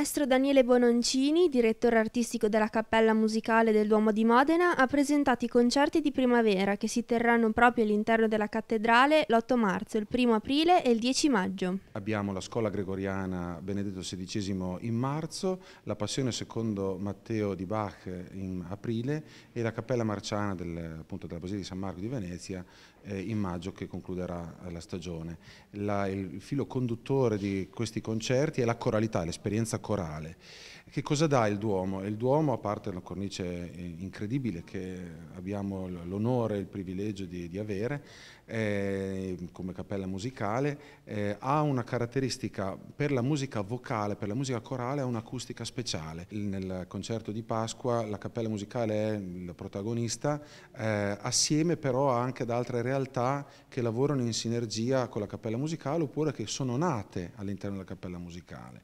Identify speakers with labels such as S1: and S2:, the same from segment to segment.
S1: maestro Daniele Bononcini, direttore artistico della Cappella Musicale del Duomo di Modena, ha presentato i concerti di primavera che si terranno proprio all'interno della cattedrale l'8 marzo, il 1 aprile e il 10 maggio.
S2: Abbiamo la scuola gregoriana Benedetto XVI in marzo, la Passione secondo Matteo di Bach in aprile e la Cappella Marciana del, appunto, della Basilica di San Marco di Venezia eh, in maggio che concluderà la stagione. La, il filo conduttore di questi concerti è la coralità, l'esperienza corale corale. Che cosa dà il Duomo? Il Duomo, a parte una cornice eh, incredibile che abbiamo l'onore e il privilegio di, di avere eh, come cappella musicale, eh, ha una caratteristica per la musica vocale, per la musica corale, ha un'acustica speciale. Nel concerto di Pasqua la cappella musicale è il protagonista, eh, assieme però anche ad altre realtà che lavorano in sinergia con la cappella musicale oppure che sono nate all'interno della cappella musicale.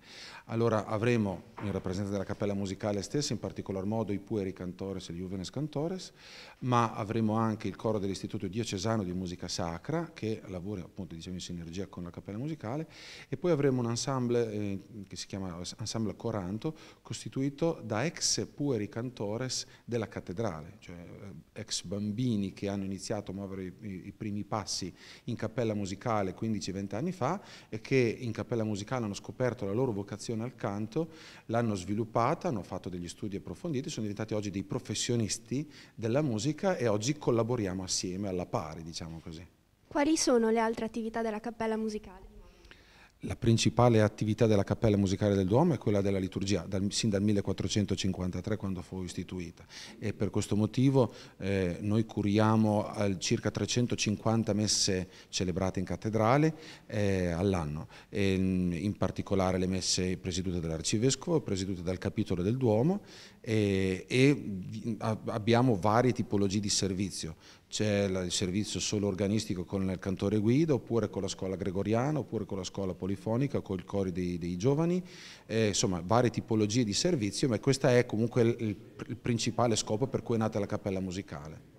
S2: Allora avremo in rappresentazione presenza della cappella musicale stessa, in particolar modo i Pueri Cantores e gli Juvenes Cantores, ma avremo anche il coro dell'Istituto Diocesano di Musica Sacra che lavora appunto diciamo, in sinergia con la cappella musicale e poi avremo un ensemble eh, che si chiama Ensemble Coranto costituito da ex Pueri Cantores della cattedrale, cioè eh, ex bambini che hanno iniziato a muovere i, i primi passi in cappella musicale 15-20 anni fa e che in cappella musicale hanno scoperto la loro vocazione al canto, l'hanno sviluppata, hanno fatto degli studi approfonditi, sono diventati oggi dei professionisti della musica e oggi collaboriamo assieme alla pari, diciamo così.
S1: Quali sono le altre attività della cappella musicale?
S2: la principale attività della Cappella Musicale del Duomo è quella della liturgia, dal, sin dal 1453 quando fu istituita e per questo motivo eh, noi curiamo circa 350 messe celebrate in cattedrale eh, all'anno, in particolare le messe presiedute dall'Arcivescovo, presiedute dal Capitolo del Duomo e, e abbiamo varie tipologie di servizio, c'è il servizio solo organistico con il cantore Guido, oppure con la scuola gregoriana, oppure con la scuola polifonica, con il cori dei, dei giovani, eh, insomma varie tipologie di servizio, ma questo è comunque il, il principale scopo per cui è nata la cappella musicale.